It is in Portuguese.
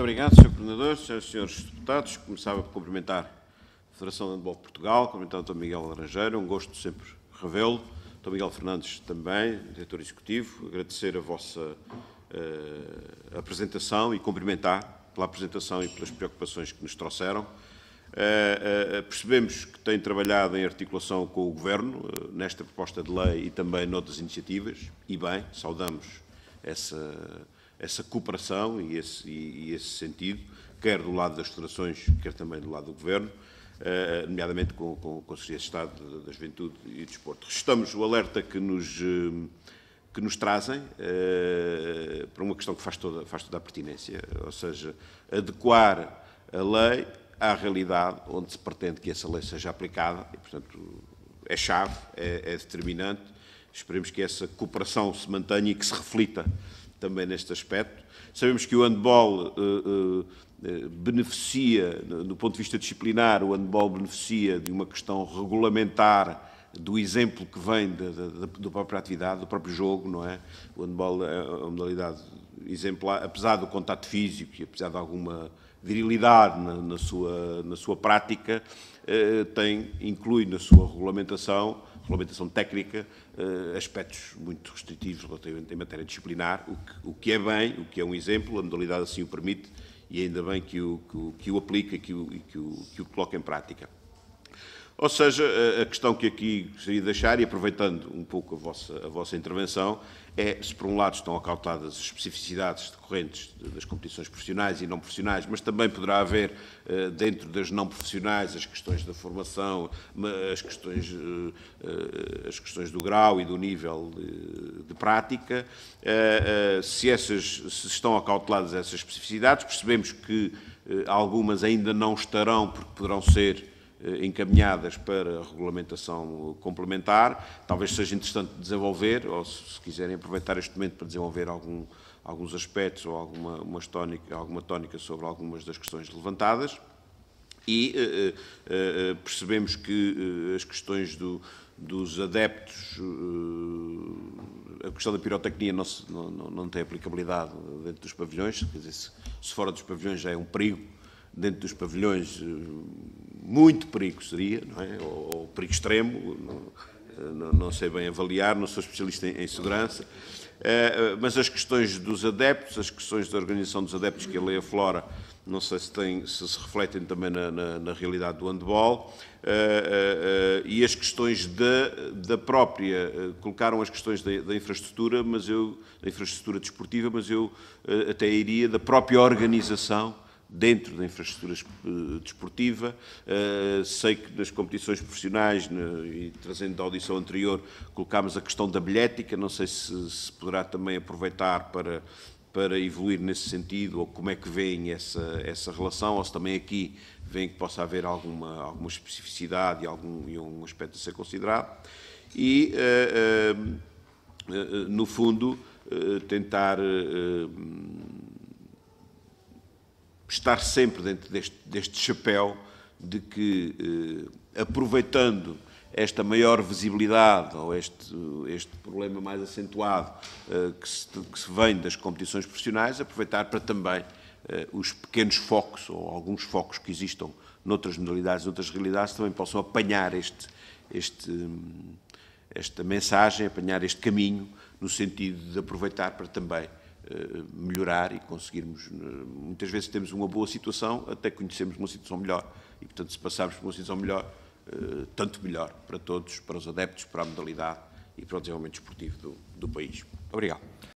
Muito obrigado, Sr. Governador, Srs. e Srs. Deputados. Começava por cumprimentar a Federação de Handball de Portugal, cumprimentar o Dr. Miguel Laranjeira, um gosto sempre revê-lo. Dr. Miguel Fernandes também, diretor executivo. Agradecer a vossa uh, apresentação e cumprimentar pela apresentação e pelas preocupações que nos trouxeram. Uh, uh, percebemos que tem trabalhado em articulação com o Governo nesta proposta de lei e também noutras iniciativas, e bem, saudamos essa essa cooperação e esse, e, e esse sentido, quer do lado das federações, quer também do lado do Governo, eh, nomeadamente com, com, com o Conselho de Estado da Juventude e do Desporto. Restamos o alerta que nos, eh, que nos trazem eh, para uma questão que faz toda, faz toda a pertinência, ou seja, adequar a lei à realidade onde se pretende que essa lei seja aplicada e, portanto, é chave, é, é determinante. Esperemos que essa cooperação se mantenha e que se reflita também neste aspecto. Sabemos que o handball eh, eh, eh, beneficia, do ponto de vista disciplinar, o handball beneficia de uma questão regulamentar do exemplo que vem da, da, própria atividade, do próprio jogo, não é? O handball é uma modalidade exemplar, apesar do contato físico e apesar de alguma virilidade na, na sua, na sua prática, eh, tem, inclui na sua regulamentação, regulamentação técnica, eh, aspectos muito restritivos relativamente em matéria disciplinar, o que, o que, é bem, o que é um exemplo, a modalidade assim o permite e ainda bem que o, que o, que o aplica e que o, que, o, que o coloca em prática. Ou seja, a questão que aqui gostaria de deixar, e aproveitando um pouco a vossa, a vossa intervenção, é se por um lado estão acautadas as especificidades decorrentes das competições profissionais e não profissionais, mas também poderá haver eh, dentro das não profissionais as questões da formação, as questões, eh, as questões do grau e do nível de, de prática. Eh, se, essas, se estão acauteladas essas especificidades, percebemos que algumas ainda não estarão porque poderão ser eh, encaminhadas para a regulamentação complementar. Talvez seja interessante desenvolver, ou se quiserem aproveitar este momento para desenvolver algum, alguns aspectos ou alguma, tónica, alguma tónica sobre algumas das questões levantadas. E uh, uh, percebemos que uh, as questões do, dos adeptos, a questão da pirotecnia não, se, não, não, tem aplicabilidade dentro dos pavilhões, quer dizer, se, se fora dos pavilhões já é um perigo, dentro dos pavilhões muito perigo seria, não é? ou, ou perigo extremo, eh, não, não, sei bem avaliar, não sou especialista em, em segurança, uh, mas as questões dos adeptos, as questões da organização dos adeptos que a lei aflora, não sei se, tem, se, se refletem também na, na, na realidade do handball, uh, uh, e as questões de, da própria, colocaram as questões da, da, infraestrutura, mas eu, da infraestrutura desportiva, mas eu até iria da própria organização dentro da infraestrutura eh, desportiva. Eh, sei que nas competições profissionais, e trazendo da audição anterior, colocámos a questão da bilhética, não sei se, se poderá também aproveitar para, para evoluir nesse sentido, ou como é que vem essa, essa relação, ou se também aqui vem que possa haver alguma, alguma especificidade e algum, e um aspecto a ser considerado. E, eh, no fundo, tentar estar sempre dentro deste, deste chapéu de que, eh, aproveitando esta maior visibilidade ou este, este problema mais acentuado eh, que, se, que, se, vem das competições profissionais, aproveitar para também eh, os pequenos focos ou alguns focos que existam noutras modalidades, noutras realidades, também possam apanhar este, este, hum, esta mensagem, apanhar este caminho, no sentido de aproveitar para também eh, melhorar e conseguirmos. Eh, muitas vezes temos uma boa situação, até conhecemos uma situação melhor. E, portanto, se passarmos por uma situação melhor, eh, tanto melhor para todos, para os adeptos, para a modalidade e para o desenvolvimento esportivo do, do país. Obrigado.